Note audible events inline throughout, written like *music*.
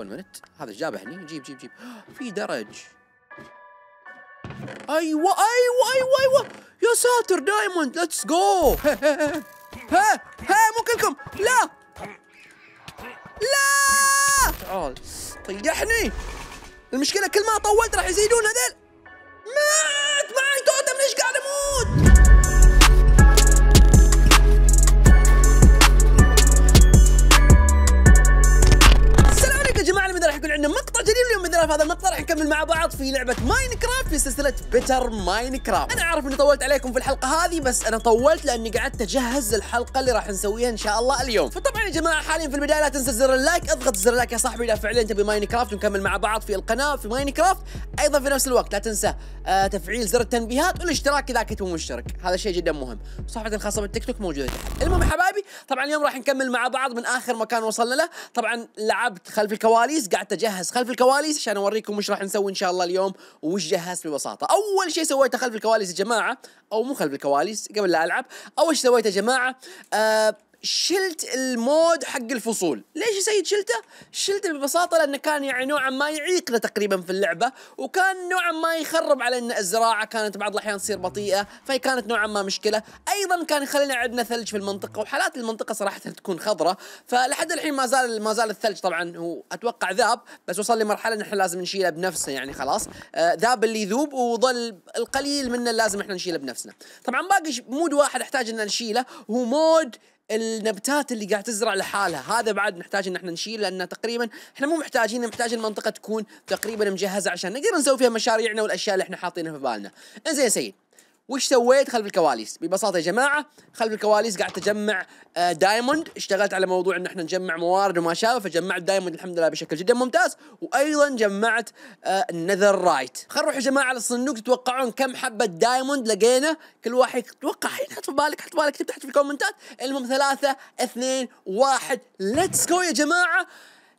ون منت هذا جابه هني جيب جيب جيب *gasps* في درج ايوه ايوه ايوه ايوه يا ساتر دايموند ليتس جو *laughs* ها ها مو كلكم لا لا تعال *laughs* طيحني المشكله كل ما طولت راح يزيدون هذيل خلال في هذا المقطع راح نكمل مع بعض في لعبه ماين كرافت في سلسله بيتر ماين كرافت. انا عارف اني طولت عليكم في الحلقه هذه بس انا طولت لاني قعدت اجهز الحلقه اللي راح نسويها ان شاء الله اليوم فطبعا يا جماعه حاليا في البدايه لا تنسى زر اللايك اضغط زر اللايك يا صاحبي اذا فعلا تبي ماين كرافت ونكمل مع بعض في القناه في ماين كرافت، ايضا في نفس الوقت لا تنسى آه، تفعيل زر التنبيهات والاشتراك اذا كنت مشترك هذا شيء جدا مهم صفحتي الخاصه بالتيك توك موجوده المهم يا حبايبي طبعا اليوم راح نكمل مع بعض من اخر مكان وصلنا له طبعا لعبت خلف الكواليس قعدت اجهز خلف الكواليس عشان اوريكم وش راح نسوي ان شاء الله اليوم وش جهزت ببساطه اول شيء سويته خلف الكواليس يا جماعه او مو خلف الكواليس قبل لا العب اول شيء سويته يا جماعه آه شلت المود حق الفصول ليش يا سيد شلته شلته ببساطه لانه كان يعني نوعا ما يعيقنا تقريبا في اللعبه وكان نوعا ما يخرب علينا الزراعه كانت بعض الاحيان تصير بطيئه فهي كانت نوعا ما مشكله ايضا كان يخلينا عندنا ثلج في المنطقه وحالات المنطقه صراحه تكون خضراء فلحد الحين ما زال ما زال الثلج طبعا هو اتوقع ذاب بس وصل لمرحله ان احنا لازم نشيله بنفسه يعني خلاص آه، ذاب اللي يذوب وظل القليل منه لازم احنا نشيله بنفسنا طبعا باقي مود واحد احتاج ان نشيله هو مود النبتات اللي قاعد تزرع لحالها هذا بعد نحتاج ان احنا نشيل لان تقريبا احنا مو محتاجين محتاج المنطقه تكون تقريبا مجهزه عشان نقدر نسوي فيها مشاريعنا والاشياء اللي احنا حاطينها في بالنا انزين سيد وش سويت خلف الكواليس ببساطه يا جماعه خلف الكواليس قاعد اجمع آه، دايموند اشتغلت على موضوع ان احنا نجمع موارد وما شابه فجمعت دايموند الحمد لله بشكل جدا ممتاز وايضا جمعت النذر آه، رايت خلينا نروح يا جماعه للصندوق تتوقعون كم حبه دايموند لقينا كل واحد توقع حين حط في بالك حط في بالك تحت في الكومنتات المهم ثلاثة اثنين واحد ليتس جو يا جماعه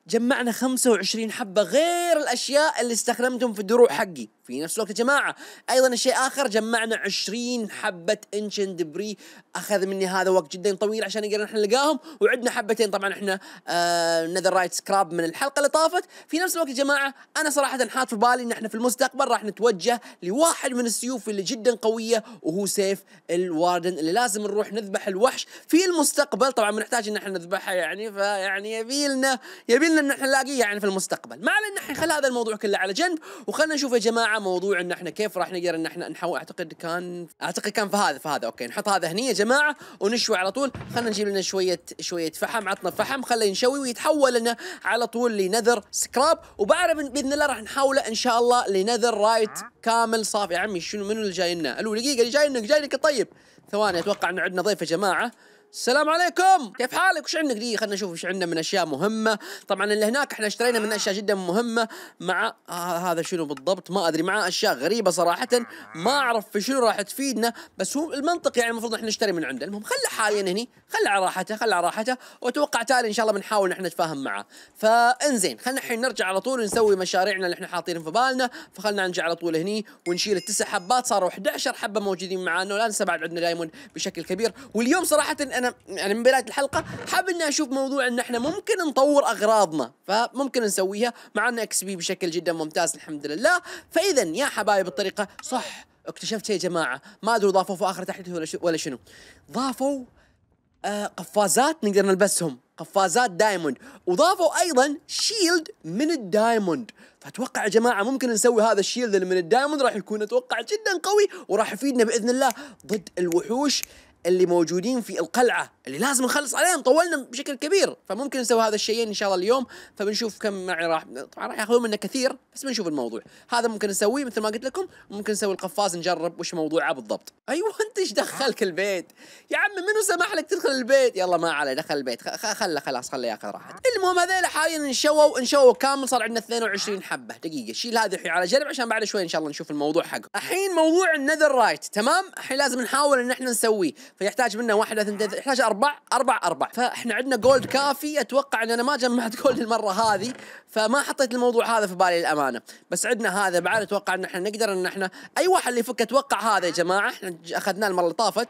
جمعنا 25 حبة غير الأشياء اللي استخدمتهم في الدروع حقي في نفس الوقت يا جماعة أيضا شيء آخر جمعنا 20 حبة انشن دبري أخذ مني هذا وقت جدا طويل عشان نقدر نحن نلقاهم وعندنا حبتين طبعا احنا آه نذر رايت سكراب من الحلقة اللي طافت في نفس الوقت يا جماعة أنا صراحة حاط في بالي إن احنا في المستقبل راح نتوجه لواحد من السيوف اللي جدا قوية وهو سيف الواردن اللي لازم نروح نذبح الوحش في المستقبل طبعا بنحتاج ان احنا نذبحها يعني فيعني يبي لنا يبي لنا ان احنا نلاقيه يعني في المستقبل ما علينا احنا هذا الموضوع كله على جنب وخلنا نشوف يا جماعه موضوع ان احنا كيف راح نقدر ان احنا نحول اعتقد كان اعتقد كان في هذا في هذا اوكي نحط هذا هني يا جماعه ونشوي على طول خلينا نجيب لنا شويه شويه فحم عطنا فحم خليه نشوي ويتحول لنا على طول لنذر سكراب وبعدها باذن الله راح نحوله ان شاء الله لنذر رايت كامل صافي يا عمي شنو منو اللي جاي لنا؟ الو دقيقه اللي جاي لنا جاي لك طيب ثواني اتوقع انه عندنا ضيف يا جماعه السلام عليكم كيف حالك وش عندك دي خلينا نشوف وش عندنا من اشياء مهمه طبعا اللي هناك احنا اشترينا من اشياء جدا مهمه مع آه هذا شنو بالضبط ما ادري معاه اشياء غريبه صراحه ما اعرف في شنو راح تفيدنا بس هو المنطق يعني المفروض احنا نشتري من عنده المهم خله حاليا هني خل على راحته خل على راحته واتوقع تالي ان شاء الله بنحاول نحن نتفاهم معه فانزين خلنا الحين نرجع على طول نسوي مشاريعنا اللي احنا حاطين في بالنا فخلنا نرجع على طول هني ونشيل التسع حبات صاروا 11 حبه موجودين معنا ولا ننسى بعد عندنا دايموند بشكل كبير واليوم صراحه انا يعني من بدايه الحلقه حاب اني اشوف موضوع ان احنا ممكن نطور اغراضنا فممكن نسويها معنا اكس بي بشكل جدا ممتاز الحمد لله فاذا يا حبايب الطريقه صح اكتشفت يا جماعه ما ادري ضافوا في اخر تحديث ولا ولا شنو ضافوا آه، قفازات نقدر نلبسهم قفازات دايموند وضافوا ايضا شيلد من الدايموند فاتوقع يا جماعه ممكن نسوي هذا الشيلد اللي من الدايموند راح يكون اتوقع جدا قوي وراح يفيدنا باذن الله ضد الوحوش اللي موجودين في القلعه اللي لازم نخلص عليهم طولنا بشكل كبير فممكن نسوي هذا الشيئين ان شاء الله اليوم فبنشوف كم معي راح طبعا راح ياخذون منا كثير بس بنشوف الموضوع هذا ممكن نسويه مثل ما قلت لكم ممكن نسوي القفاز نجرب وش موضوعه بالضبط ايوه انت ايش دخلك البيت يا عمي منو سمح لك تدخل البيت يلا ما عليه دخل البيت خله خلاص خله ياخذ راحته المهم هذيلا حاليا انشووا انشووا كامل صار عندنا 22 حبه دقيقه شيل هذه الحين على جنب عشان بعد شوي ان شاء الله نشوف الموضوع حقه الحين موضوع النذر رايت تمام الحين لازم نحاول ان احنا نسويه فيحتاج منا واحد اثنين يحتاج اربع اربع اربع فاحنا عندنا جولد كافي اتوقع ان انا ما جمعت جولد المره هذه فما حطيت الموضوع هذا في بالي للامانه بس عندنا هذا بعد اتوقع ان احنا نقدر ان احنا اي واحد اللي يفك اتوقع هذا يا جماعه احنا اخذناه المره اللي طافت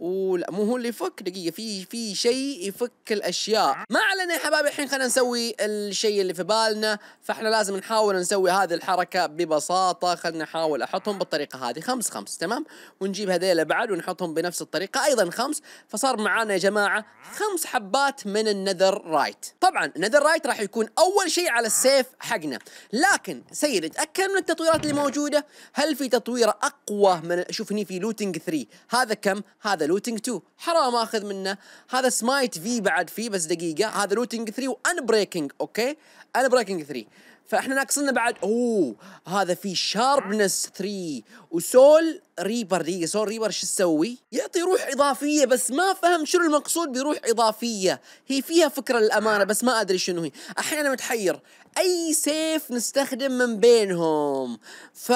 ولا مو هو اللي يفك دقيقة في في شيء يفك الأشياء نعم. ما علينا يا حبايبي الحين خلينا نسوي الشيء اللي في بالنا فاحنا لازم نحاول نسوي هذه الحركة ببساطة خلينا نحاول أحطهم بالطريقة هذه خمس خمس تمام ونجيب هذيلا بعد ونحطهم بنفس الطريقة أيضا خمس فصار معانا يا جماعة خمس حبات من النذر رايت طبعا النذر رايت راح يكون أول شيء على السيف حقنا لكن سيد اتأكد من التطويرات اللي موجودة هل في تطويرة أقوى من شوف هني في لوتنج 3 هذا كم هذا لوتينج 2 حرام اخذ منه هذا سمايت في بعد فيه بس دقيقه هذا لوتينج 3 وان بريكنج اوكي ان بريكنج 3 فاحنا ناقصنا بعد اوه هذا في شاربنس 3 وسول ريبر دقيقه سول ريبر شو تسوي؟ يعطي روح اضافيه بس ما فهم شنو المقصود بروح اضافيه هي فيها فكره للامانه بس ما ادري شنو هي احيانا متحير اي سيف نستخدم من بينهم ف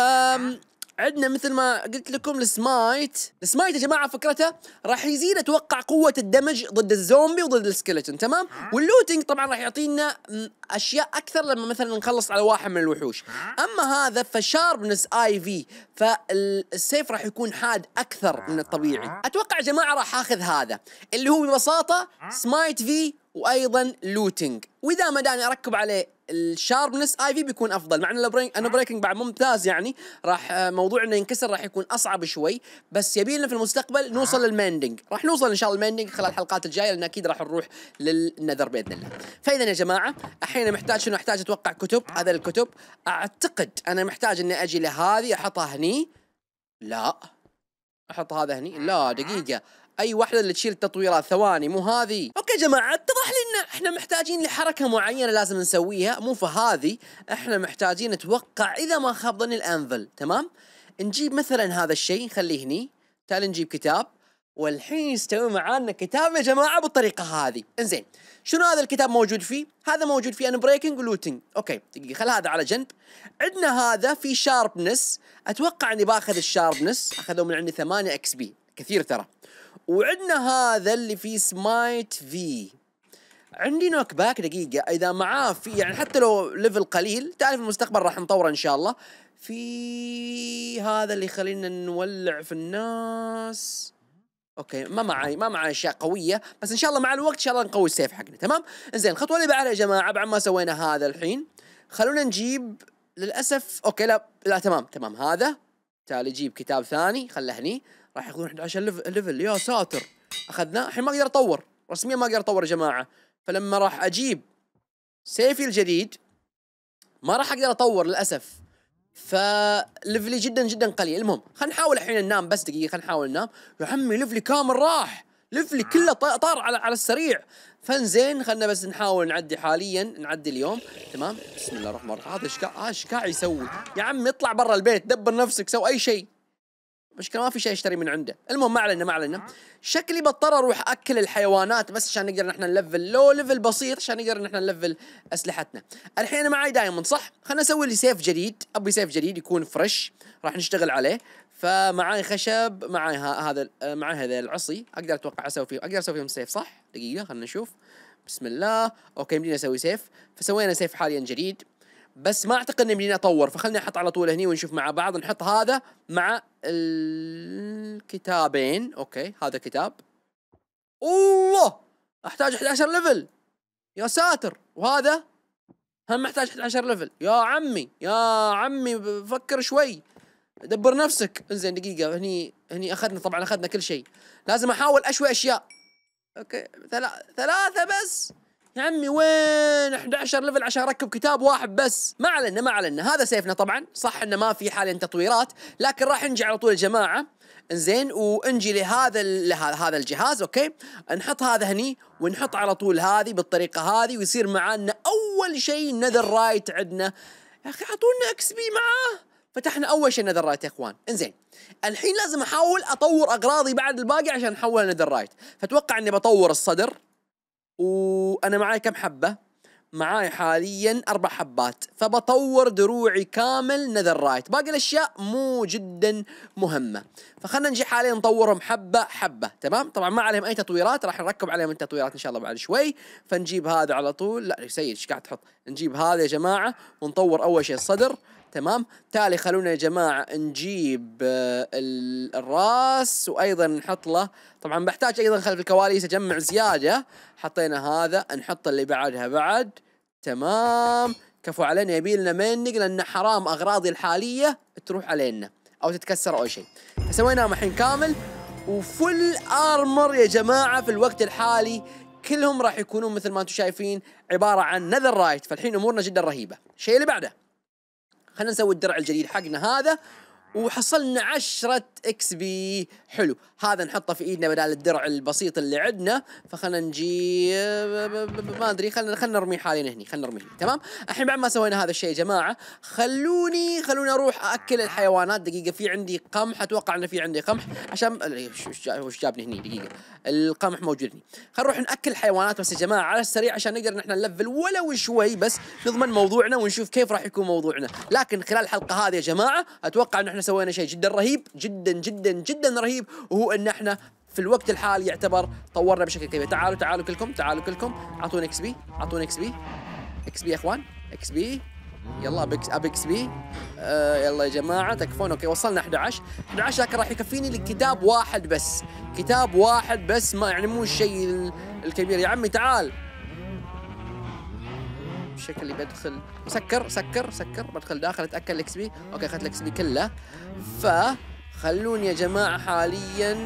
عندنا مثل ما قلت لكم السمايت السمايت يا جماعه فكرته راح يزيد اتوقع قوه الدمج ضد الزومبي وضد السكلتون تمام واللوتينج طبعا راح يعطينا اشياء اكثر لما مثلا نخلص على واحد من الوحوش اما هذا فشاربنس اي في فالسيف راح يكون حاد اكثر من الطبيعي اتوقع يا جماعه راح اخذ هذا اللي هو ببساطه سمايت في وايضا لوتينج واذا ما داني اركب عليه الشاربنس اي في بيكون افضل مع ان انا بريكنج بعد ممتاز يعني راح آه، موضوع انه ينكسر راح يكون اصعب شوي بس يبي لنا في المستقبل نوصل آه. للماندنج راح نوصل ان شاء الله الماندنج خلال الحلقات الجايه لان اكيد راح نروح للنذر باذن الله فاذا يا جماعه الحين محتاج شنو احتاج اتوقع كتب هذا الكتب اعتقد انا محتاج اني اجي لهذه احطها هني لا احط هذا هني لا دقيقه اي واحده اللي تشيل التطويرات ثواني مو هذه اوكي جماعه اتضح لي ان احنا محتاجين لحركه معينه لازم نسويها مو فهذه احنا محتاجين نتوقع اذا ما خاب ظني الانفل تمام نجيب مثلا هذا الشيء نخليه هني تعال نجيب كتاب والحين يستوي معانا كتاب يا جماعه بالطريقه هذه انزين شنو هذا الكتاب موجود فيه هذا موجود فيه ان بريكنج ولوتنج اوكي دقيقه خل هذا على جنب عندنا هذا في شاربنس اتوقع اني باخذ الشاربنس اخذوا من عندي 8 اكس بي كثير ترى وعندنا هذا اللي فيه سمايت في عندي نوك باك دقيقة إذا معاه في يعني حتى لو ليفل قليل تعرف المستقبل راح نطوره إن شاء الله في هذا اللي يخلينا نولع في الناس اوكي ما معي ما معي اشياء قويه بس ان شاء الله مع الوقت ان شاء الله نقوي السيف حقنا تمام زين الخطوه اللي بعدها يا جماعه بعد ما سوينا هذا الحين خلونا نجيب للاسف اوكي لا لا تمام تمام هذا تعال جيب كتاب ثاني خله هني راح ياخذون 11 ليفل يا ساتر اخذناه الحين ما اقدر اطور رسميا ما اقدر اطور يا جماعه فلما راح اجيب سيفي الجديد ما راح اقدر اطور للاسف فليفلي جدا جدا قليل المهم خلينا نحاول الحين ننام بس دقيقه خلينا نحاول ننام يا عمي ليفلي كامل راح ليفلي كله طار على على السريع فنزين خلينا بس نحاول نعدي حاليا نعدي اليوم تمام بسم الله الرحمن الرحيم هذا ايش قاعد يسوي يا عمي اطلع برا البيت دبر نفسك سوي اي شيء مشكلة ما في شيء اشتري من عنده المهم ما علينا ما علينا شكلي بضطر اروح اكل الحيوانات بس عشان نقدر نحن نلفل لو ليفل بسيط عشان نقدر نحن نلفل اسلحتنا الحين انا معي دايموند صح خلنا اسوي لي سيف جديد ابي سيف جديد يكون فريش راح نشتغل عليه فمعاي خشب معاي هذا معاي هذا العصي اقدر اتوقع اسوي فيه اقدر اسوي فيهم سيف صح دقيقه خلنا نشوف بسم الله اوكي يمديني اسوي سيف فسوينا سيف حاليا جديد بس ما اعتقد اني بديني اطور فخلني احط على طول هني ونشوف مع بعض نحط هذا مع الكتابين اوكي هذا كتاب اوه احتاج 11 ليفل يا ساتر وهذا هم محتاج 11 ليفل يا عمي يا عمي فكر شوي دبر نفسك انزين دقيقة هني هني اخذنا طبعا اخذنا كل شيء لازم احاول اشوي اشياء اوكي ثلاثة بس يا عمي وين 11 ليفل عشان اركب كتاب واحد بس ما علينا ما علينا هذا سيفنا طبعا صح انه ما في حاليا تطويرات لكن راح نجي على طول يا جماعه انزين ونجي لهذا هذا الجهاز اوكي نحط هذا هني ونحط على طول هذه بالطريقه هذه ويصير معانا اول شيء نذر رايت عندنا يا اخي اعطونا اكس بي معاه فتحنا اول شيء نذر رايت يا اخوان انزين الحين لازم احاول اطور اغراضي بعد الباقي عشان احولها نذر رايت فاتوقع اني بطور الصدر وانا معاي كم حبه معاي حاليا اربع حبات فبطور دروعي كامل نذر رايت باقي الاشياء مو جدا مهمه فخلنا نجي حاليا نطورهم حبه حبه تمام طبعا ما عليهم اي تطويرات راح نركب عليهم التطويرات ان شاء الله بعد شوي فنجيب هذا على طول لا سيد ايش قاعد تحط نجيب هذا يا جماعه ونطور اول شيء الصدر تمام تالي خلونا يا جماعة نجيب آه، الراس وايضا نحط له طبعا بحتاج ايضا خلف الكواليس اجمع زيادة حطينا هذا نحط اللي بعدها بعد تمام كفو علينا يبي لنا منق لان حرام اغراضي الحالية تروح علينا او تتكسر او شيء فسويناهم محين كامل وفل ارمر يا جماعة في الوقت الحالي كلهم راح يكونون مثل ما انتم شايفين عبارة عن نذر رايت فالحين امورنا جدا رهيبة الشيء اللي بعده خلينا نسوي الدرع الجديد حقنا هذا وحصلنا عشرة اكس بي حلو هذا نحطه في ايدنا بدل الدرع البسيط اللي عندنا فخلنا نجيب ما ادري خلنا خلنا نرمي حالنا هني خلنا نرمي تمام الحين بعد ما سوينا هذا الشيء يا جماعه خلوني خلوني اروح اكل الحيوانات دقيقه في عندي قمح اتوقع انه في عندي قمح عشان وش جابني هني دقيقه القمح موجود هني خلينا نروح ناكل الحيوانات بس يا جماعه على السريع عشان نقدر نحن نلفل ولو شوي بس نضمن موضوعنا ونشوف كيف راح يكون موضوعنا لكن خلال الحلقه هذه يا جماعه اتوقع ان احنا سوينا شيء جدا رهيب جدا جدا جدا رهيب وهو ان احنا في الوقت الحالي يعتبر طورنا بشكل كبير تعالوا تعالوا كلكم تعالوا كلكم اعطونا اكس بي اعطونا اكس بي اكس بي يا اخوان اكس بي يلا بكس اكس بي آه، يلا يا جماعه تكفون اوكي وصلنا 11 11 لكن راح يكفيني لكتاب واحد بس كتاب واحد بس ما يعني مو الشيء الكبير يا عمي تعال اللي بدخل سكر سكر سكر بدخل داخل اتاكل الاكس بي اوكي اخذت الاكس بي كله فخلوني يا جماعه حاليا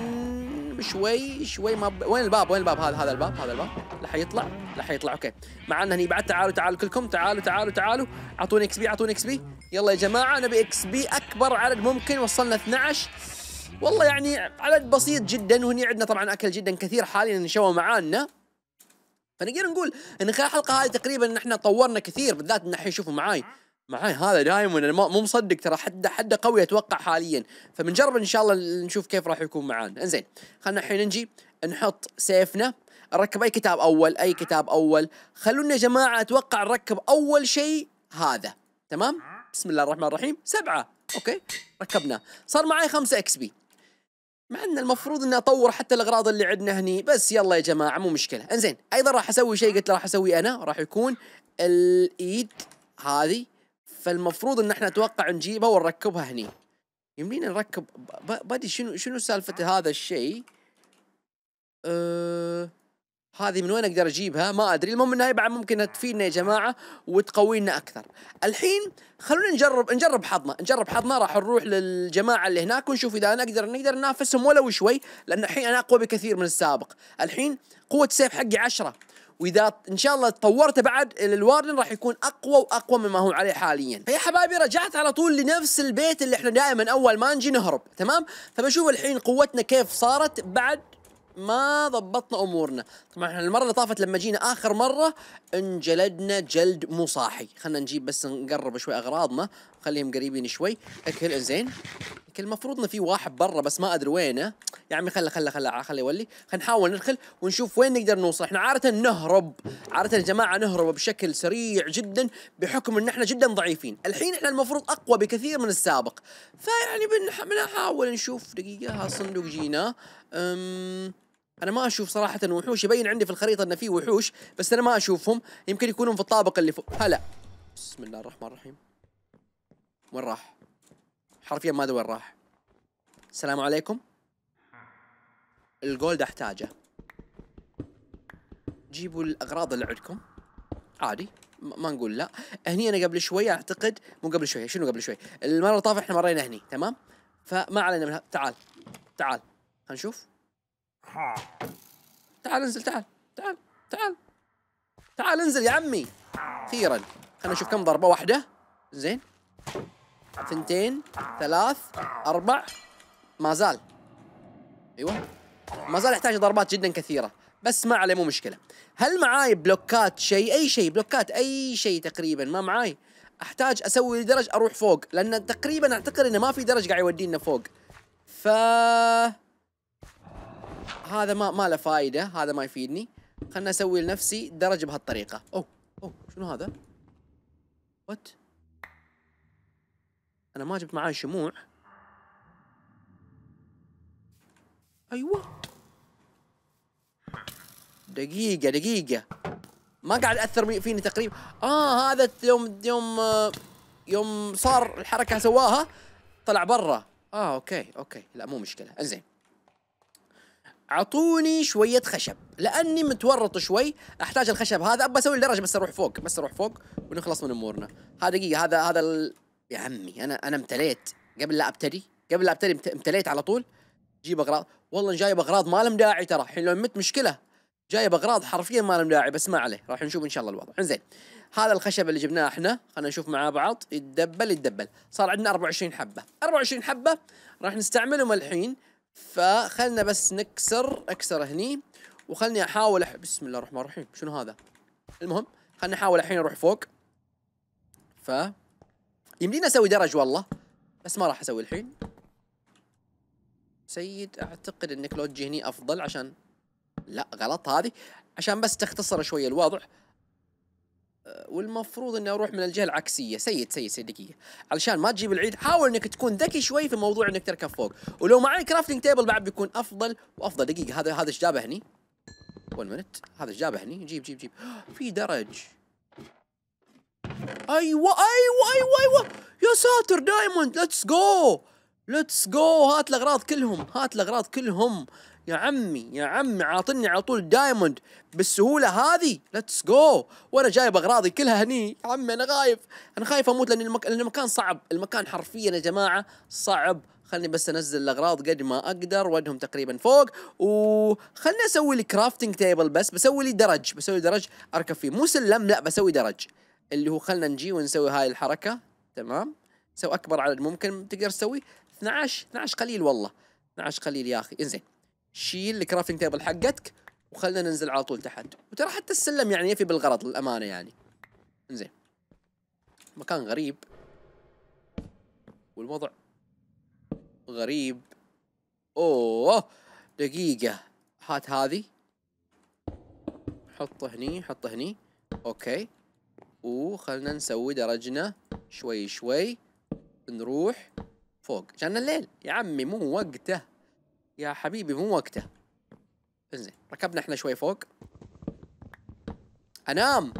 شوي شوي ما ب... وين الباب وين الباب هذا هذا الباب هذا الباب لا حيطلع لا حيطلع اوكي مع انه هني بعد تعالوا تعالوا كلكم تعالوا تعالوا تعالوا اعطوني اكس بي اعطوني اكس بي يلا يا جماعه نبي اكس بي اكبر عدد ممكن وصلنا 12 والله يعني عدد بسيط جدا وهني عندنا طبعا اكل جدا كثير حاليا نشوى معانا فنقدر نقول ان خلال الحلقه هذه تقريبا احنا طورنا كثير بالذات ان الحين شوفوا معاي معاي هذا دايما انا مو مصدق ترى حده حده قوي اتوقع حاليا فبنجرب ان شاء الله نشوف كيف راح يكون معانا انزين خلينا الحين نجي نحط سيفنا نركب اي كتاب اول اي كتاب اول خلونا يا جماعه اتوقع نركب اول شيء هذا تمام بسم الله الرحمن الرحيم سبعه اوكي ركبناه صار معي خمسة اكس بي مع ان المفروض اني اطور حتى الاغراض اللي عندنا هني بس يلا يا جماعه مو مشكله انزين ايضا راح اسوي شيء قلت راح اسويه انا راح يكون الايد هذه فالمفروض ان احنا اتوقع نجيبها ونركبها هني يمدينا نركب بادي شنو شنو سالفه هذا الشيء أه هذه من وين اقدر اجيبها ما ادري المهم انها بعد ممكن تفيدنا يا جماعه وتقوينا اكثر الحين خلونا نجرب نجرب حظنا نجرب حظنا راح نروح للجماعه اللي هناك ونشوف اذا نقدر نقدر ننافسهم ولو شوي لان الحين انا اقوى بكثير من السابق الحين قوه السيف حقي 10 واذا ان شاء الله تطورت بعد الواردن راح يكون اقوى واقوى مما هو عليه حاليا فيا حبايبي رجعت على طول لنفس البيت اللي احنا دائما اول ما نجي نهرب تمام فبشوف الحين قوتنا كيف صارت بعد ما ضبطنا امورنا طبعا احنا المره اللي طافت لما جينا اخر مره انجلدنا جلد مو صاحي خلينا نجيب بس نقرب شوي اغراضنا خليهم قريبين شوي اكل زين اكل المفروض انه في واحد برا بس ما ادري وينه يا عمي خله خله خله خله يولي خلينا نحاول ندخل ونشوف وين نقدر نوصل احنا عاده نهرب عاده يا جماعه نهرب بشكل سريع جدا بحكم ان احنا جدا ضعيفين الحين احنا المفروض اقوى بكثير من السابق فيعني بنحاول نشوف دقيقه ها الصندوق جينا امم انا ما اشوف صراحه وحوش يبين عندي في الخريطه ان في وحوش بس انا ما اشوفهم يمكن يكونون في الطابق اللي فوق هلا بسم الله الرحمن الرحيم وين راح حرفيا ما ادري وين راح السلام عليكم الجولد احتاجه جيبوا الاغراض اللي عندكم عادي ما نقول لا هني انا قبل شوي اعتقد مو قبل شوي شنو قبل شوي المره اللي طافت احنا مرينا هني تمام فما علينا منها تعال تعال هنشوف تعال انزل تعال تعال تعال تعال انزل يا عمي اخيرا خلينا نشوف كم ضربه واحده زين ثنتين ثلاث اربع ما زال ايوه ما زال يحتاج ضربات جدا كثيره بس ما عليه مو مشكله هل معاي بلوكات شيء اي شيء بلوكات اي شيء تقريبا ما معاي احتاج اسوي درج اروح فوق لان تقريبا اعتقد انه ما في درج قاعد يودينا فوق ف هذا ما ما له فائده هذا ما يفيدني خلنا اسوي لنفسي درج بهالطريقه او او شنو هذا وات انا ما جبت معاي شموع ايوه دقيقة دقيقة ما قاعد اثر فيني تقريبا اه هذا يوم يوم آه، يوم صار الحركة سواها طلع برا اه اوكي اوكي لا مو مشكلة انزين اعطوني شويه خشب لاني متورط شوي احتاج الخشب هذا ابى اسوي الدرجه بس اروح فوق بس اروح فوق ونخلص من امورنا هذا دقيقه هذا هذا ال... يا عمي انا انا امتليت قبل لا ابتدي قبل لا ابتدي امتليت على طول جيب اغراض والله جايب اغراض ما لهم داعي ترى الحين لو مت مشكله جايب اغراض حرفيا ما لهم داعي بس ما عليه راح نشوف ان شاء الله الوضع انزين هذا الخشب اللي جبناه احنا خلينا نشوف مع بعض يتدبل يتدبل صار عندنا 24 حبه 24 حبه راح نستعملهم الحين فخلنا بس نكسر اكسر هني وخلني احاول أح... بسم الله الرحمن الرحيم شنو هذا المهم خلنا احاول الحين اروح فوق ف يمدينا اسوي درج والله بس ما راح اسوي الحين سيد اعتقد انك لو تجي هني افضل عشان لا غلط هذه عشان بس تختصر شويه الوضع والمفروض اني اروح من الجهه العكسيه سيد سيد سيد دقيقه علشان ما تجيب العيد حاول انك تكون ذكي شوي في موضوع انك تركب فوق ولو معي كرافتنج تيبل بعد بيكون افضل وافضل دقيقه هذا هذا ايش جابه هني؟ ون منت هذا ايش جابه هني؟ جيب جيب جيب *gasps* في درج ايوه ايوه ايوه ايوه يا ساتر دايموند ليتس جو ليتس جو هات الاغراض كلهم هات الاغراض كلهم يا عمي يا عمي عاطني على طول دايموند بالسهوله هذه ليتس جو وانا جايب اغراضي كلها هني يا عمي انا خايف انا خايف اموت لان المك... المكان صعب المكان حرفيا يا جماعه صعب خلني بس انزل الاغراض قد ما اقدر وادهم تقريبا فوق وخلني اسوي لي كرافتنج تيبل بس بسوي لي درج بسوي درج اركب فيه مو سلم لا بسوي درج اللي هو خلنا نجي ونسوي هاي الحركه تمام سوي اكبر عدد ممكن تقدر تسوي 12 12 قليل والله 12 قليل يا اخي انزين شيل الكرافتنج تيبل حقتك وخلنا ننزل على طول تحت وترى حتى السلم يعني يفي بالغرض للأمانة يعني انزين مكان غريب والوضع غريب اوه دقيقة هات هذه حطه هني حطه هني اوكي وخلنا نسوي درجنا شوي شوي نروح فوق جانا الليل يا عمي مو وقته يا حبيبي مو وقته انزين ركبنا احنا شوي فوق انام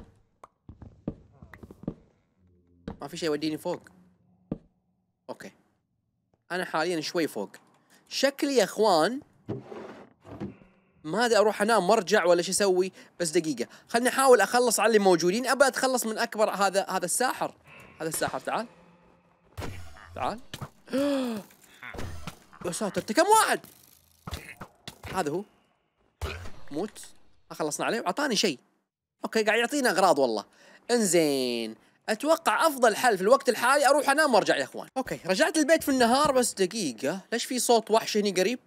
ما في شيء يوديني فوق اوكي انا حاليا شوي فوق شكلي يا اخوان ما ادري اروح انام وارجع ولا شو اسوي بس دقيقه خلني احاول اخلص على اللي موجودين ابى اتخلص من اكبر هذا هذا الساحر هذا الساحر تعال تعال *gasps* يا ساتر كم واحد هذا هو موت ما خلصنا عليه واعطاني شيء اوكي قاعد يعطينا اغراض والله انزين اتوقع افضل حل في الوقت الحالي اروح انام وارجع يا اخوان اوكي رجعت البيت في النهار بس دقيقه ليش في صوت وحش هنا قريب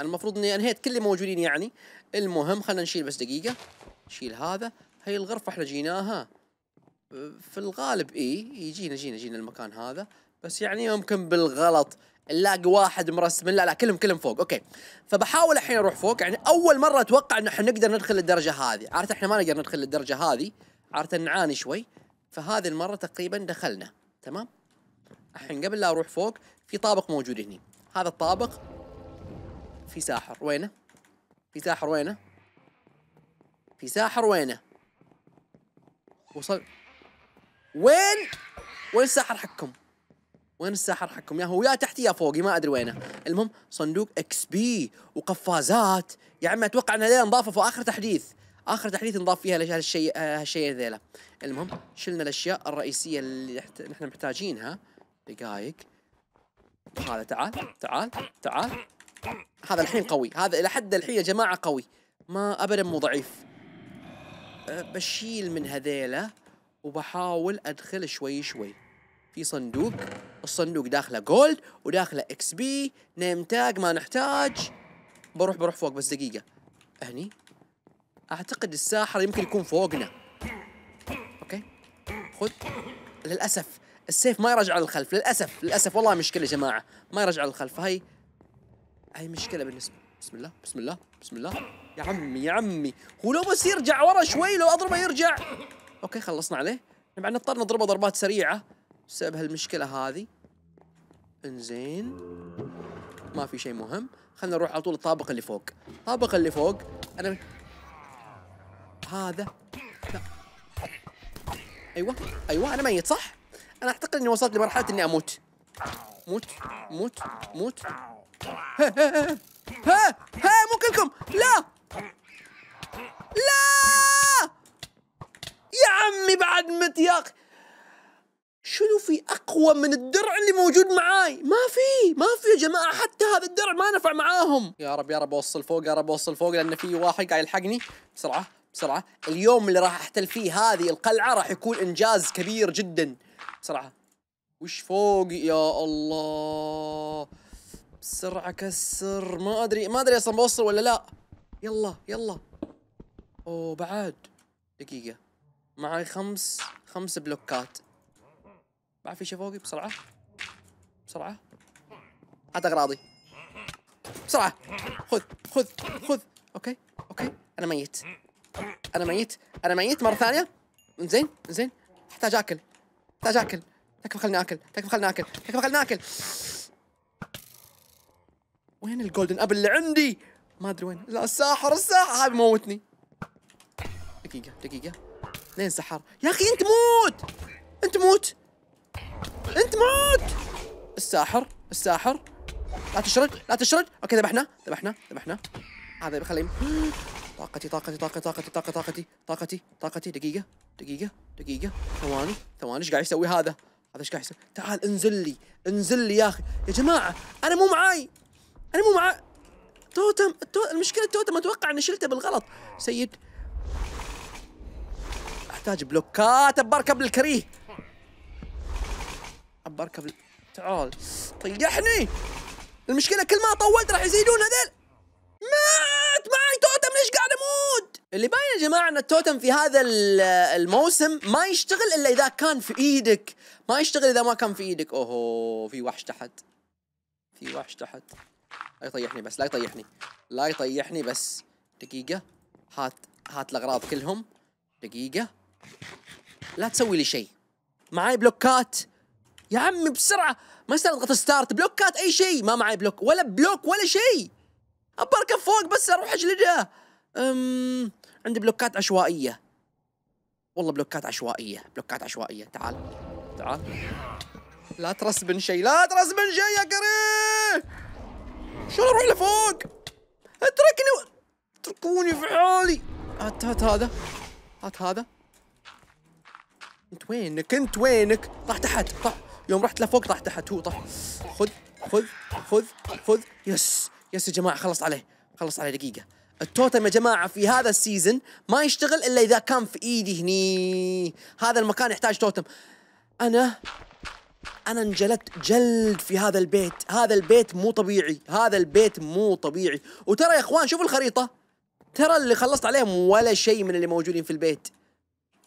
المفروض اني انهيت كل اللي موجودين يعني المهم خلينا نشيل بس دقيقه نشيل هذا هي الغرفه احنا جيناها في الغالب اي يجينا إيه، جينا جينا المكان هذا بس يعني يمكن بالغلط نلاقي واحد مرسم لا لا كلهم كلهم فوق اوكي فبحاول الحين اروح فوق يعني اول مره اتوقع ان احنا نقدر ندخل الدرجه هذه عارف احنا ما نقدر ندخل للدرجه هذه عارف نعاني شوي فهذه المره تقريبا دخلنا تمام الحين قبل لا اروح فوق في طابق موجود هني هذا الطابق في ساحر وينه في ساحر وينه في ساحر وينه وصل وين وين الساحر حقكم وين الساحر حقكم يا يعني هو يا تحتي يا فوقي ما ادري وينه المهم صندوق اكس بي وقفازات يا يعني عمي اتوقع ان هذيلا نضافه في اخر تحديث اخر تحديث نضاف فيها هالشيء هالشيء هذيلا المهم شلنا الاشياء الرئيسيه اللي نحن محتاجينها دقايق هذا تعال تعال تعال هذا الحين قوي هذا الى حد الحين يا جماعه قوي ما ابدا مو ضعيف أه، بشيل من هذيله وبحاول ادخل شوي شوي في صندوق الصندوق داخله جولد وداخله اكس بي نيم تاج ما نحتاج بروح بروح فوق بس دقيقه هني اعتقد الساحر يمكن يكون فوقنا اوكي خذ للاسف السيف ما يرجع للخلف للاسف للاسف والله مشكله يا جماعه ما يرجع للخلف هاي هاي مشكله بالنسبه بسم الله بسم الله بسم الله يا عمي يا عمي هو لو بس يرجع ورا شوي لو اضربه يرجع اوكي خلصنا عليه بعد نضطر نضربه ضربات سريعه بسبب هالمشكلة هذه انزين ما في شيء مهم خلينا نروح على طول الطابق اللي فوق الطابق اللي فوق انا هذا لا ايوه ايوه انا ميت صح انا اعتقد اني وصلت لمرحله اني اموت موت موت موت ها ها ها, ها, مو كلكم لا لا يا عمي بعد متياخ يا اخي شنو في اقوى من الدرع اللي موجود معاي ما في ما في يا جماعه حتى هذا الدرع ما نفع معاهم يا رب يا رب اوصل فوق يا رب اوصل فوق لان في واحد قاعد يلحقني بسرعه بسرعه اليوم اللي راح احتل فيه هذه القلعه راح يكون انجاز كبير جدا بسرعه وش فوق يا الله بسرعه كسر ما ادري ما ادري اصلا بوصل ولا لا يلا يلا اوه بعد دقيقه معي خمس خمس بلوكات ما في شيء فوقي بسرعة بسرعة هات أغراضي بسرعة خذ خذ خذ أوكي أوكي أنا ميت أنا ميت أنا ميت مرة ثانية زين زين أحتاج آكل أحتاج آكل تكفى خلنا آكل تكفى خلنا آكل تكفى خلنا آكل وين الجولدن أبل اللي عندي ما أدري وين لا الساحر الساحر هاي بيموتني دقيقة دقيقة لين سحر يا أخي أنت موت أنت موت انت مات الساحر الساحر لا تشرد لا تشرد اوكي ذبحنا ذبحنا ذبحنا هذا بخليه طاقتي طاقتي طاقتي طاقتي طاقتي طاقتي طاقتي طاقتي دقيقة دقيقة دقيقة ثواني ثواني ايش قاعد يسوي هذا؟ هذا ايش قاعد يسوي؟ تعال انزل لي انزل لي يا اخي يا جماعة انا مو معاي انا مو معاي توتم المشكلة التوتم اتوقع اني شلته بالغلط سيد احتاج بلوكات بركب الكريه بركب تعال طيحني المشكله كل ما طولت راح يزيدون هذيل مات معي توتم ليش قاعد اموت اللي باين يا جماعه ان التوتم في هذا الموسم ما يشتغل الا اذا كان في ايدك ما يشتغل اذا ما كان في ايدك اوهو في وحش تحت في وحش تحت لا يطيحني بس لا يطيحني لا يطيحني بس دقيقه هات هات الاغراض كلهم دقيقه لا تسوي لي شيء معاي بلوكات يا عمي بسرعه ما يصير اضغط ستارت بلوكات اي شيء ما معي بلوك ولا بلوك ولا شيء ابركب فوق بس اروح اجلده أم... عندي بلوكات عشوائيه والله بلوكات عشوائيه بلوكات عشوائيه تعال تعال لا ترسبن شيء لا ترسبن شيء يا كري شلون اروح لفوق اتركني اتركوني في حالي هات هات هذا هات هذا انت وينك انت وينك طاح تحت طاح يوم رحت لفوق طاح تحت هو طاح خذ خذ خذ خذ يس يس يا جماعه خلص عليه خلص عليه دقيقه التوتم يا جماعه في هذا السيزون ما يشتغل الا اذا كان في ايدي هني هذا المكان يحتاج توتم انا انا انجلدت جلد في هذا البيت هذا البيت مو طبيعي هذا البيت مو طبيعي وترى يا اخوان شوفوا الخريطه ترى اللي خلصت عليهم ولا شيء من اللي موجودين في البيت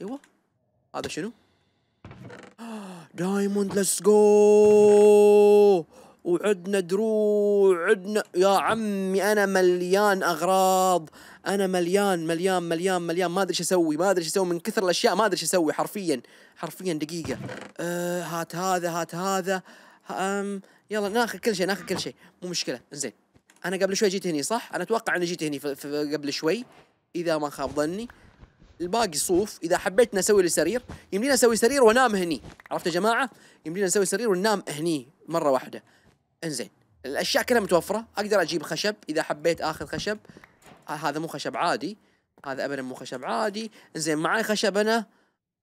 ايوه هذا شنو دايموند ليتس جو وعدنا دروع عدنا يا عمي انا مليان اغراض انا مليان مليان مليان مليان ما ادري ايش اسوي ما ادري ايش اسوي من كثر الاشياء ما ادري ايش اسوي حرفيا حرفيا دقيقه أه هات هذا هات هذا أم يلا ناخذ كل شيء ناخذ كل شيء مو مشكله زين انا قبل شوي جيت هني صح انا اتوقع اني جيت هني قبل شوي اذا ما خاب ظني الباقي صوف اذا حبيت نسوي لي سرير يمدينا نسوي سرير وانام هني عرفت يا جماعه يمدينا نسوي سرير وننام هني مره واحده انزين الاشياء كلها متوفره اقدر اجيب خشب اذا حبيت اخذ خشب آه هذا مو خشب عادي هذا ابدا مو خشب عادي انزين معي خشب انا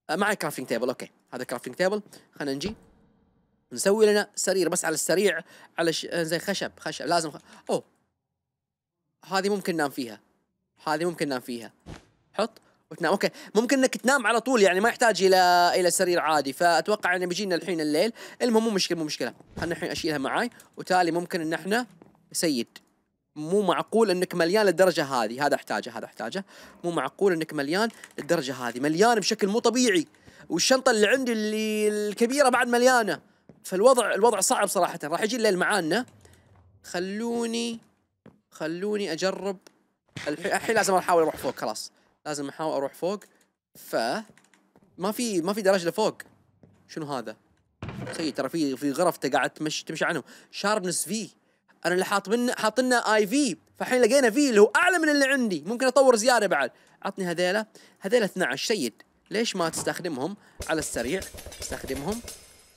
آه معي كرافتنج تيبل اوكي هذا كرافتنج تيبل خلينا نجي نسوي لنا سرير بس على السريع على ش... زي خشب خشب لازم خ... اوه هذه ممكن ننام فيها هذه ممكن ننام فيها حط وتنام اوكي ممكن انك تنام على طول يعني ما يحتاج الى الى سرير عادي فاتوقع انه بيجينا الحين الليل المهم مو مشكله مو مشكله خلنا الحين اشيلها معاي وتالي ممكن ان احنا سيد مو معقول انك مليان للدرجه هذه هذا احتاجه هذا احتاجه مو معقول انك مليان للدرجه هذه مليان بشكل مو طبيعي والشنطه اللي عندي اللي الكبيره بعد مليانه فالوضع الوضع صعب صراحه راح يجي الليل معانا خلوني خلوني اجرب الحين لازم احاول اروح فوق خلاص لازم احاول اروح فوق ف ما في ما في درج لفوق شنو هذا؟ سيء ترى في في غرف تقعد قاعد تمشي تمشي عنه شاربنس في انا اللي حاط منا حاط لنا اي في فالحين لقينا في اللي هو اعلى من اللي عندي ممكن اطور زياده بعد عطني هذيلا هذيلا 12 سيد ليش ما تستخدمهم على السريع استخدمهم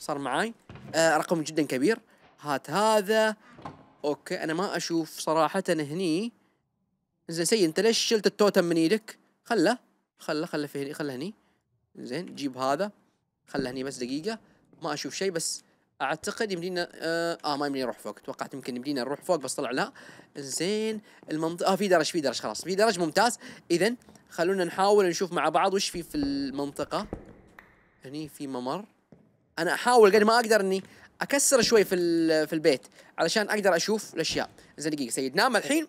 صار معاي آه رقم جدا كبير هات هذا اوكي انا ما اشوف صراحه هني زين سيد انت ليش شلت التوتم من ايدك خله خله خله في خله هني زين جيب هذا خله هني بس دقيقه ما اشوف شيء بس اعتقد يمدينا آه, اه ما يمدينا نروح فوق توقعت يمكن يمدينا نروح فوق بس طلع لا زين المنطقه اه في درج في درج خلاص في درج ممتاز اذا خلونا نحاول نشوف مع بعض وش في في المنطقه هني في ممر انا احاول قد ما اقدر اني اكسر شوي في في البيت علشان اقدر اشوف الاشياء زين دقيقه سيد نام الحين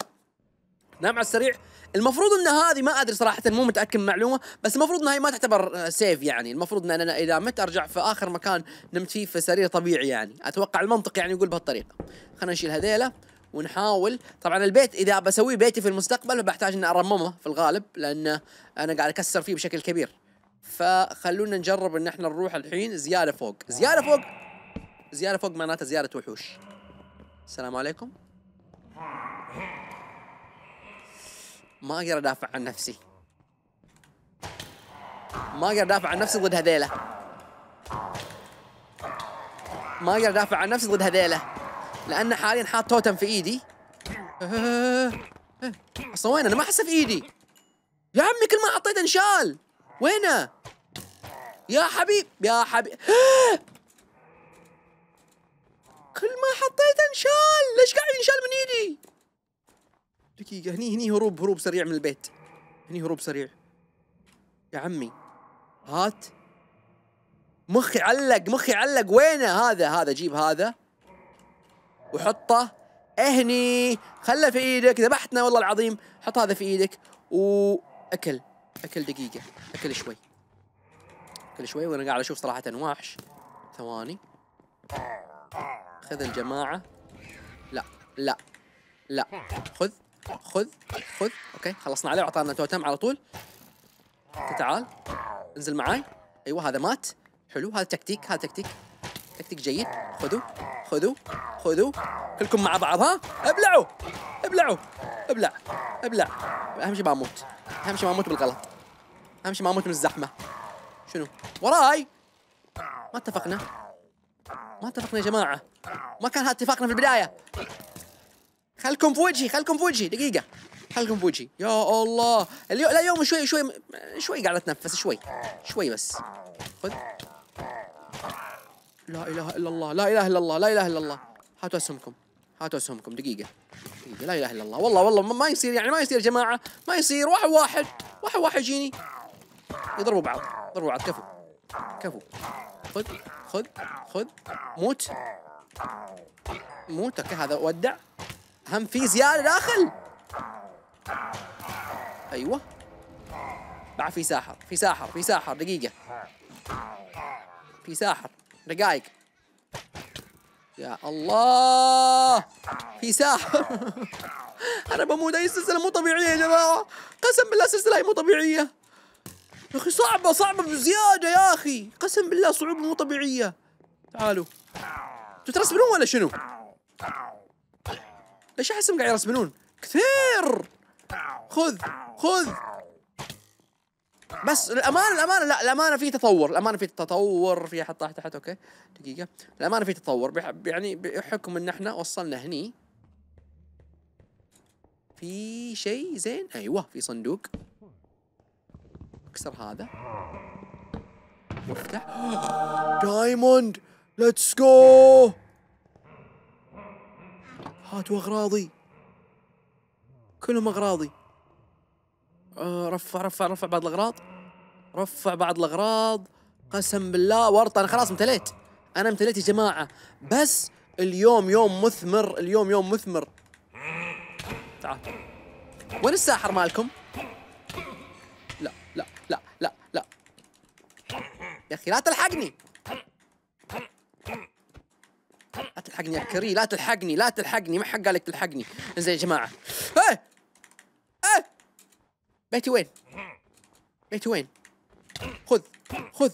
نام على السريع المفروض ان هذه ما ادري صراحه مو متاكد من معلومه بس المفروض انها ما تعتبر سيف يعني المفروض ان انا اذا مت ارجع في اخر مكان نمت فيه في سرير طبيعي يعني اتوقع المنطق يعني يقول بهالطريقه خلينا نشيل هذيله ونحاول طبعا البيت اذا بسويه بيتي في المستقبل بحتاج اني ارممه في الغالب لان انا قاعد اكسر فيه بشكل كبير فخلونا نجرب ان احنا نروح الحين زياره فوق زياره فوق زياره فوق معناتها زياره وحوش السلام عليكم ما اقدر ادافع عن نفسي ما اقدر ادافع عن نفسي ضد هذيله ما اقدر ادافع عن نفسي ضد هذيله لان حاليا حاط توتم في ايدي اصلا وين انا ما احسه في ايدي يا عمي كل ما اعطيته انشال وينه يا حبيب يا حبيب *gasps* كل ما حطيته انشال ليش قاعد ينشال من ايدي دقيقة هني هني هروب هروب سريع من البيت هني هروب سريع يا عمي هات مخي علق مخي علق وينه هذا هذا جيب هذا وحطه اهني إيه خله في ايدك ذبحتنا والله العظيم حط هذا في ايدك واكل اكل دقيقة اكل شوي اكل شوي وانا قاعد اشوف صراحة وحش ثواني خذ الجماعة لا لا لا خذ خذ خذ اوكي خلصنا عليه وعطانا توتم على طول تعال انزل معاي ايوه هذا مات حلو هذا تكتيك هذا تكتيك تكتيك جيد خذوا خذوا خذوا كلكم مع بعض ها ابلعوا ابلعوا ابلع ابلع اهم شيء ما اموت اهم شيء ما اموت بالغلط اهم شيء ما اموت من الزحمه شنو وراي ما اتفقنا ما اتفقنا يا جماعه ما كان هذا اتفاقنا في البدايه خلكم في وجهي خلكم في وجهي دقيقه خلكم في وجهي يا الله اليوم لا يوم شوي شوي شوي قاعد اتنفس شوي شوي بس خذ لا اله الا الله لا اله الا الله لا اله الا الله هاتوا اسهمكم هاتوا اسهمكم دقيقه دقيقه لا اله الا الله والله والله ما يصير يعني ما يصير يا جماعه ما يصير واحد واحد واحد واحد يجيني يضربوا بعض ضربوا بعض كفو كفو خذ خذ خذ موت موت هذا ودع هم في زيادة داخل أيوة بعد في ساحر في ساحر في ساحر دقيقة في ساحر دقايق يا الله في ساحر *laughs* أنا بموت هاي السلسلة مو طبيعية يا جماعة قسم بالله السلسلة هي مو طبيعية يا أخي صعبة صعبة بزيادة يا أخي قسم بالله صعوبة مو طبيعية تعالوا تترسمون ولا شنو؟ ليش احسهم قاعد يرسمنون؟ كثير خذ خذ بس الامانه الامانه لا الامانه في تطور الامانه في تطور في حط تحت تحت اوكي دقيقه الامانه في تطور يعني بحكم ان احنا وصلنا هني في شيء زين ايوه في صندوق اكسر هذا وافتح *gasps* دايموند ليتس جو هاتوا اغراضي كلهم اغراضي آه رفع رفع رفع بعض الاغراض رفع بعض الاغراض قسم بالله ورطه انا خلاص امتليت انا امتليت يا جماعه بس اليوم يوم مثمر اليوم يوم مثمر تعال وين الساحر مالكم؟ لا لا لا لا لا يا اخي لا تلحقني تلحقني يا كري لا تلحقني لا تلحقني ما حق لك تلحقني زين يا جماعه ايه ايه بيتي وين بيتي وين خذ خذ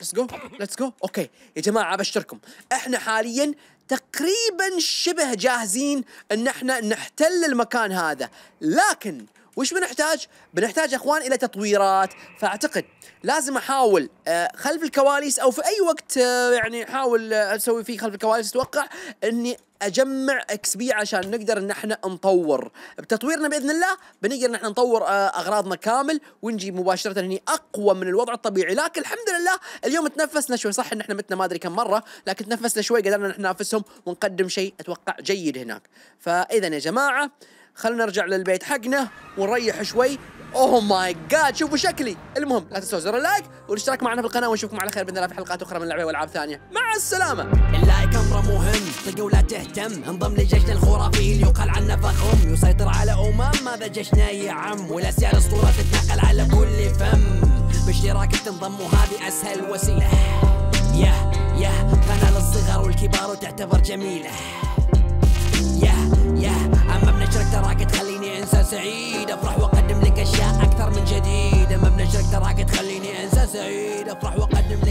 ليتس جو ليتس جو اوكي يا جماعه ابشركم احنا حاليا تقريبا شبه جاهزين ان احنا نحتل المكان هذا لكن وش بنحتاج؟ بنحتاج اخوان الى تطويرات فاعتقد لازم احاول آه، خلف الكواليس او في اي وقت آه، يعني احاول آه، اسوي فيه خلف الكواليس اتوقع اني اجمع اكس بي عشان نقدر ان احنا نطور بتطويرنا باذن الله بنقدر ان احنا نطور اغراضنا كامل ونجيب مباشره هني اقوى من الوضع الطبيعي لكن الحمد لله اليوم تنفسنا شوي صح ان احنا متنا ما ادري كم مره لكن تنفسنا شوي قدرنا ان احنا ننافسهم ونقدم شيء اتوقع جيد هناك فاذا يا جماعه خلنا نرجع للبيت حقنا ونريح شوي اوه ماي جاد شوفوا شكلي المهم لا تنسوا زر اللايك والاشتراك معنا في القناه ونشوفكم على خير باذن الله في حلقات اخرى من لعبه والعاب ثانيه مع السلامه اللايك امر مهم طق ولا تهتم انضم لجيشنا الخرافي اللي يقال عنه فخم يسيطر على امم هذا جيشنا يا عم والاسياد الاسطوره تتنقل على كل فم باشتراكك تنضم وهذه اسهل وسيله يا يا قناه للصغر والكبار وتعتبر جميله yeah, yeah. اما بنشرك تراك تخليني انسان سعيد افرح واقدم لك اشياء اكثر من جديد اما بنشرك تراك تخليني انسان سعيد افرح واقدم